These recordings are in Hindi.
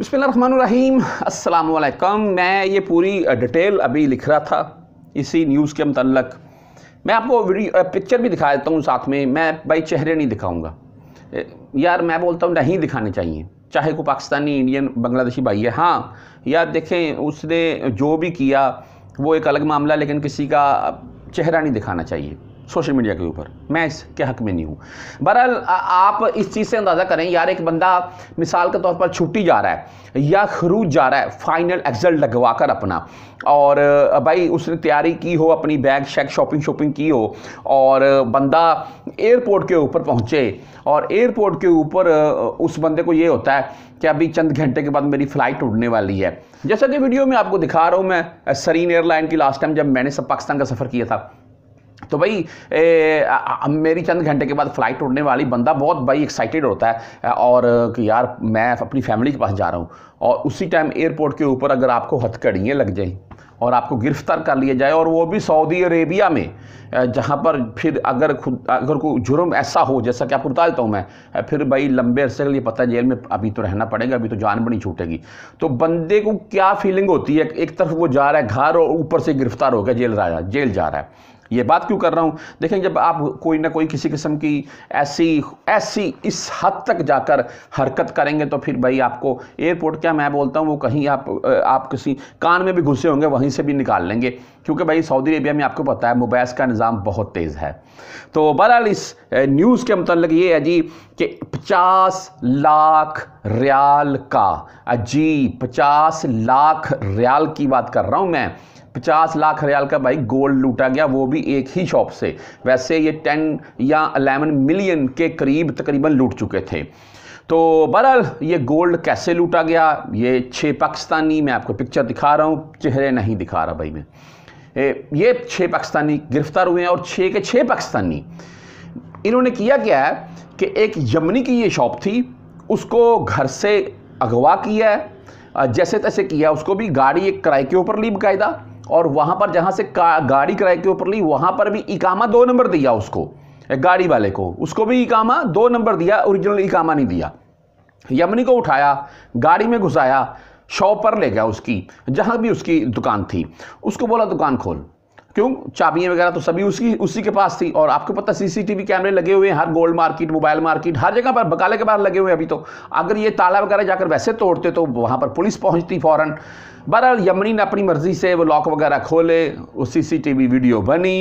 अस्सलाम वालेकुम मैं ये पूरी डिटेल अभी लिख रहा था इसी न्यूज़ के मतलब मैं आपको वीडियो पिक्चर भी दिखा देता हूँ साथ में मैं भाई चेहरे नहीं दिखाऊंगा यार मैं बोलता हूँ नहीं दिखाने चाहिए चाहे को पाकिस्तानी इंडियन बांग्लादेशी भाई है हाँ यार देखें उसने जो भी किया वो एक अलग मामला लेकिन किसी का चेहरा नहीं दिखाना चाहिए सोशल मीडिया के ऊपर मैं इसके हक में नहीं हूँ बहरहाल आप इस चीज़ से अंदाज़ा करें यार एक बंदा मिसाल के तौर पर छुट्टी जा रहा है या खरूज जा रहा है फाइनल एग्जल्ट लगवा कर अपना और भाई उसने तैयारी की हो अपनी बैग शैग शॉपिंग शॉपिंग की हो और बंदा एयरपोर्ट के ऊपर पहुँचे और एयरपोर्ट के ऊपर उस बंदे को ये होता है कि अभी चंद घंटे के बाद मेरी फ़्लाइट उड़ने वाली है जैसा कि वीडियो में आपको दिखा रहा हूँ मैं सरीन एयरलाइन की लास्ट टाइम जब मैंने सब पाकिस्तान का सफ़र किया था तो भाई ए, आ, आ, मेरी चंद घंटे के बाद फ़्लाइट उड़ने वाली बंदा बहुत भाई एक्साइटेड होता है और कि यार मैं अपनी फैमिली के पास जा रहा हूँ और उसी टाइम एयरपोर्ट के ऊपर अगर आपको हथकड़ियाँ लग जाएँ और आपको गिरफ्तार कर लिया जाए और वो भी सऊदी अरेबिया में जहाँ पर फिर अगर खुद अगर कोई जुर्म ऐसा हो जैसा कि आपको बता देता हूँ मैं फिर भाई लंबे अरसे के लिए पता है जेल में अभी तो रहना पड़ेगा अभी तो जान बनी छूटेगी तो बंदे को क्या फीलिंग होती है एक तरफ वो जा रहा है घर और ऊपर से गिरफ्तार हो गया जेल जा रहा है जेल जा रहा है ये बात क्यों कर रहा हूँ देखें जब आप कोई ना कोई किसी किस्म की ऐसी ऐसी इस हद तक जाकर हरकत करेंगे तो फिर भाई आपको एयरपोर्ट क्या मैं बोलता हूँ वो कहीं आप आप किसी कान में भी घुसे होंगे वहीं से भी निकाल लेंगे क्योंकि भाई सऊदी अरेबिया में आपको पता है मुबैस का निज़ाम बहुत तेज़ है तो बहरहाल इस न्यूज़ के मतलब ये है जी कि पचास लाख रियाल का जी पचास लाख रियाल की बात कर रहा हूँ मैं पचास लाख रियाल का भाई गोल्ड लूटा गया वो भी एक ही शॉप से वैसे ये टेन या अलेवन मिलियन के करीब तकरीबन लूट चुके थे तो बहरहाल ये गोल्ड कैसे लूटा गया ये छः पाकिस्तानी मैं आपको पिक्चर दिखा रहा हूँ चेहरे नहीं दिखा रहा भाई मैं ये छः पाकिस्तानी गिरफ्तार हुए हैं और छः के छः पाकिस्तानी इन्होंने किया क्या है कि एक यमनी की ये शॉप थी उसको घर से अगवा किया है जैसे तैसे किया उसको भी गाड़ी एक किराए के ऊपर ली बकायदा और वहां पर जहां से गाड़ी किराए के ऊपर ली वहां पर भी इकामा दो नंबर दिया उसको गाड़ी वाले को उसको भी इकामा दो नंबर दिया ओरिजिनल इकामा नहीं दिया यमनी को उठाया गाड़ी में घुसाया शॉप पर ले गया उसकी जहां भी उसकी दुकान थी उसको बोला दुकान खोल क्यों चाबियां वगैरह तो सभी उसकी उसी के पास थी और आपको पता सीसीटीवी कैमरे लगे हुए हैं हर गोल्ड मार्केट मोबाइल मार्केट हर जगह पर बकाले के बाहर लगे हुए अभी तो अगर ये ताला वगैरह जाकर वैसे तोड़ते तो वहाँ पर पुलिस पहुँचती फ़ौरन बहरहाल यमनी ने अपनी मर्ज़ी से वो लॉक वगैरह खोले वो सीसीटीवी वीडियो बनी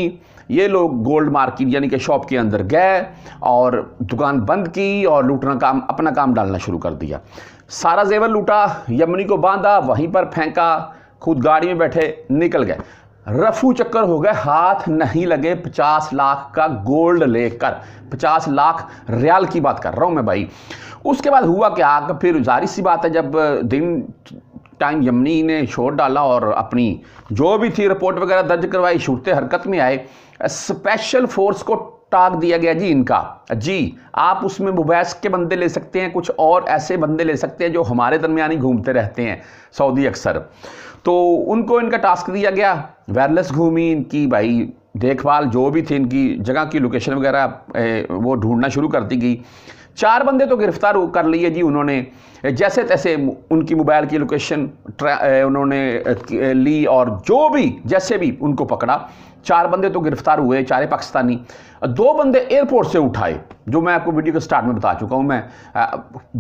ये लोग गोल्ड मार्केट यानी कि शॉप के अंदर गए और दुकान बंद की और लूटना काम अपना काम डालना शुरू कर दिया सारा जेवर लूटा यमनी को बांधा वहीं पर फेंका खुद गाड़ी में बैठे निकल गए रफू चक्कर हो गए हाथ नहीं लगे पचास लाख का गोल्ड लेकर पचास लाख रियाल की बात कर रहा हूं मैं भाई उसके बाद हुआ क्या फिर जाहिर सी बात है जब दिन टाइम यमनी ने छोड़ डाला और अपनी जो भी थी रिपोर्ट वगैरह दर्ज करवाई छूटते हरकत में आए स्पेशल फोर्स को टाक दिया गया जी इनका जी आप उसमें मुबैस के बंदे ले सकते हैं कुछ और ऐसे बंदे ले सकते हैं जो हमारे दरमियान ही घूमते रहते हैं सऊदी अक्सर तो उनको इनका टास्क दिया गया वायरलेस घूमी इनकी भाई देखभाल जो भी थी इनकी जगह की लोकेशन वगैरह वो ढूंढना शुरू कर दी गई चार बंदे तो गिरफ्तार कर लिए जी उन्होंने जैसे तैसे उनकी मोबाइल की लोकेशन उन्होंने ली और जो भी जैसे भी उनको पकड़ा चार बंदे तो गिरफ्तार हुए चारे पाकिस्तानी दो बंदे एयरपोर्ट से उठाए जो मैं आपको वीडियो के स्टार्ट में बता चुका हूँ मैं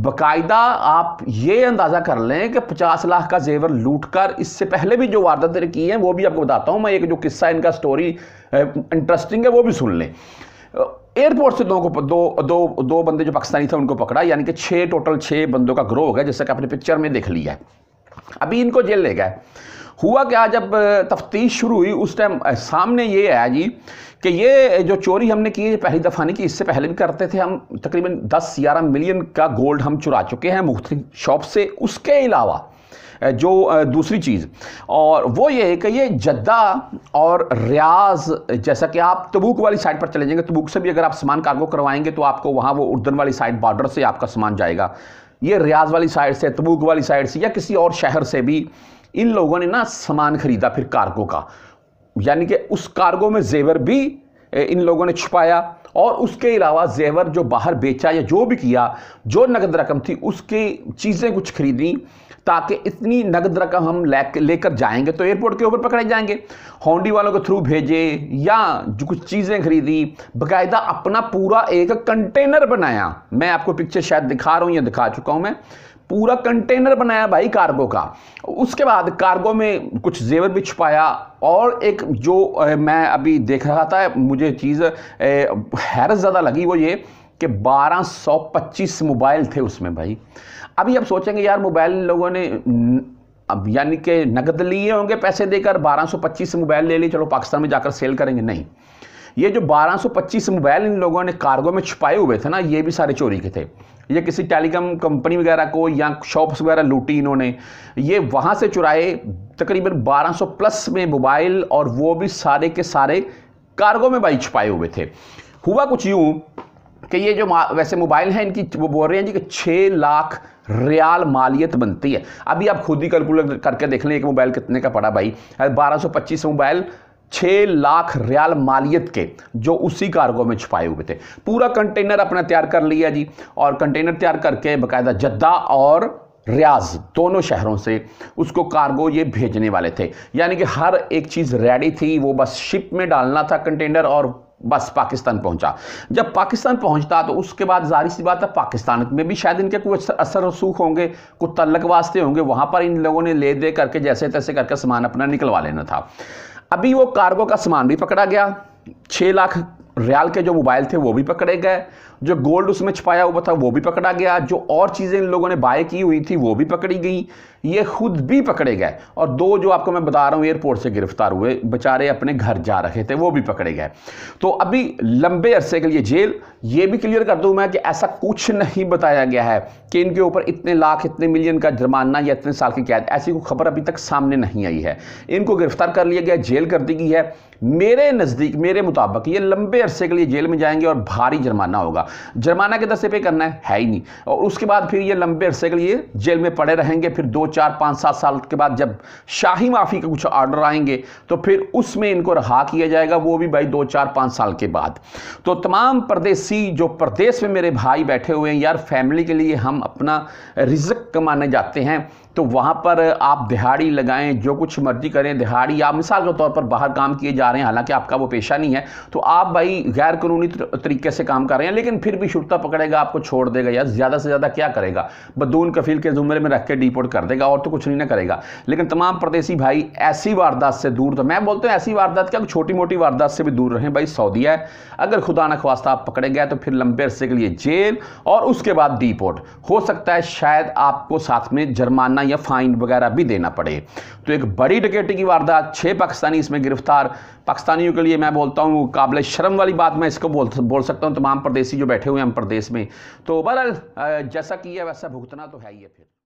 बकायदा आप ये अंदाज़ा कर लें कि 50 लाख का जेवर लूट कर इससे पहले भी जो वारदातें की हैं वो भी आपको बताता हूँ मैं एक जो किस्सा इनका स्टोरी इंटरेस्टिंग है वो भी सुन लें एयरपोर्ट से दो को दो दो दो बंदे जो पाकिस्तानी थे उनको पकड़ा यानी कि छः टोटल छः बंदों का ग्रोह हो गया जैसा कि आपने पिक्चर में देख लिया है अभी इनको जेल ले गए हुआ क्या जब तफ्तीश शुरू हुई उस टाइम सामने ये आया जी कि ये जो चोरी हमने की है पहली दफ़ा नहीं की इससे पहले भी करते थे हम तकरीबन 10 ग्यारह मिलियन का गोल्ड हम चुरा चुके हैं मुख्त शॉप से उसके अलावा जो दूसरी चीज़ और वो ये है कि ये जद्दा और रियाज जैसा कि आप तबूक वाली साइड पर चले जाएंगे तबूक से भी अगर आप सामान कार्गो करवाएंगे तो आपको वहाँ वो उर्दन वाली साइड बॉर्डर से आपका सामान जाएगा ये रियाज वाली साइड से तबूक वाली साइड से या किसी और शहर से भी इन लोगों ने ना सामान खरीदा फिर कार्गो का यानी कि उस कार्गो में जेवर भी इन लोगों ने छुपाया और उसके अलावा जेवर जो बाहर बेचा या जो भी किया जो नकद रकम थी उसकी चीज़ें कुछ खरीदी ताकि इतनी नकद रकम हम लेकर जाएंगे तो एयरपोर्ट के ऊपर पकड़े जाएंगे होंडी वालों के थ्रू भेजे या जो कुछ चीज़ें खरीदी बाकायदा अपना पूरा एक कंटेनर बनाया मैं आपको पिक्चर शायद दिखा रहा हूँ या दिखा चुका हूँ मैं पूरा कंटेनर बनाया भाई कार्गो का उसके बाद कार्गो में कुछ जेवर भी छुपाया और एक जो मैं अभी देख रहा था मुझे चीज़ हैरत ज़्यादा लगी वो ये कि 1225 मोबाइल थे उसमें भाई अभी आप सोचेंगे यार मोबाइल लोगों ने अब यानी कि नकद लिए होंगे पैसे देकर 1225 मोबाइल ले लिए चलो पाकिस्तान में जाकर सेल करेंगे नहीं ये जो 1225 मोबाइल इन लोगों ने कार्गो में छुपाए हुए थे ना ये भी सारे चोरी के थे ये किसी टेलीकॉम कंपनी वगैरह को या शॉप्स वगैरह लूटी इन्होंने ये वहाँ से चुराए तकरीबन 1200 प्लस में मोबाइल और वो भी सारे के सारे कार्गो में भाई छुपाए हुए थे हुआ कुछ यूँ कि ये जो वैसे मोबाइल हैं इनकी वो बोल रहे हैं जी कि छः लाख रियाल मालियत बनती है अभी आप खुद ही कैलकुलेट करके देख लें एक मोबाइल कितने का पड़ा भाई बारह सौ पच्चीस मोबाइल छः लाख रियाल मालियत के जो उसी कार्गो में छुपाए हुए थे पूरा कंटेनर अपना तैयार कर लिया जी और कंटेनर तैयार करके बाकायदा जद्दा और रियाज दोनों शहरों से उसको कार्गो ये भेजने वाले थे यानी कि हर एक चीज़ रेडी थी वो बस शिप में डालना था कंटेनर और बस पाकिस्तान पहुंचा जब पाकिस्तान पहुंचता तो उसके बाद जारी सी बात है पाकिस्तान में भी शायद इनके कुछ असर रसूख होंगे कुछ तल्लक वास्ते होंगे वहाँ पर इन लोगों ने ले दे करके जैसे तैसे करके सामान अपना निकलवा लेना था अभी वो कार्गो का सामान भी पकड़ा गया छः लाख रियाल के जो मोबाइल थे वो भी पकड़े गए जो गोल्ड उसमें छुपाया हुआ था वो भी पकड़ा गया जो और चीज़ें इन लोगों ने बाय की हुई थी वो भी पकड़ी गई ये खुद भी पकड़े गए और दो जो आपको मैं बता रहा हूँ एयरपोर्ट से गिरफ्तार हुए बेचारे अपने घर जा रहे थे वो भी पकड़े गए तो अभी लंबे अरसे के लिए जेल ये भी क्लियर कर दूँ मैं कि ऐसा कुछ नहीं बताया गया है कि इनके ऊपर इतने लाख इतने मिलियन का जुर्माना या इतने साल की कैद ऐसी कोई खबर अभी तक सामने नहीं आई है इनको गिरफ्तार कर लिया गया जेल कर दी गई है मेरे नज़दीक मेरे मुताबिक ये लंबे अरसे के लिए जेल में जाएंगे और भारी जुर्माना होगा जुर्माना के दस पे करना है, है ही नहीं और उसके बाद फिर ये लंबे अरसे के लिए जेल में पड़े रहेंगे फिर दो चार पाँच सात साल के बाद जब शाही माफ़ी के कुछ ऑर्डर आएंगे तो फिर उसमें इनको रहा किया जाएगा वो भी भाई दो चार पाँच साल के बाद तो तमाम परदेसी जो प्रदेश में मेरे भाई बैठे हुए हैं यार फैमिली के लिए हम अपना रिजक कमाने जाते हैं तो वहाँ पर आप दिहाड़ी लगाएं जो कुछ मर्जी करें दिहाड़ी आप मिसाल के तौर पर बाहर काम किए जा रहे हैं हालांकि आपका वो पेशा नहीं है तो आप भाई गैर कानूनी तरीके से काम कर रहे हैं लेकिन फिर भी छुटका पकड़ेगा आपको छोड़ देगा या ज़्यादा से ज़्यादा क्या करेगा बदून कफील के जुमरे में रख के डिपोर्ट कर देगा और तो कुछ नहीं ना करेगा लेकिन तमाम प्रदेशी भाई ऐसी वारदात से दूर तो मैं बोलता हूँ ऐसी वारदात क्या छोटी मोटी वारदात से भी दूर रहें भाई सऊदिया है अगर खुदा न खवास्ता आप पकड़े गए तो फिर लंबे अरसे के लिए जेल और उसके बाद डिपोर्ट हो सकता है शायद आपको साथ में जुर्माना या फाइन वगैरह भी देना पड़े तो एक बड़ी डकेटी की वारदात छः पाकिस्तानी इसमें गिरफ्तार पाकिस्तानियों के लिए मैं बोलता हूँ काबिल शर्म वाली बात मैं इसको बोल बोल सकता हूँ तमाम प्रदेशी जो बैठे हुए हैं हम प्रदेश में तो बहरहाल जैसा किया वैसा भुगतना तो है ही है फिर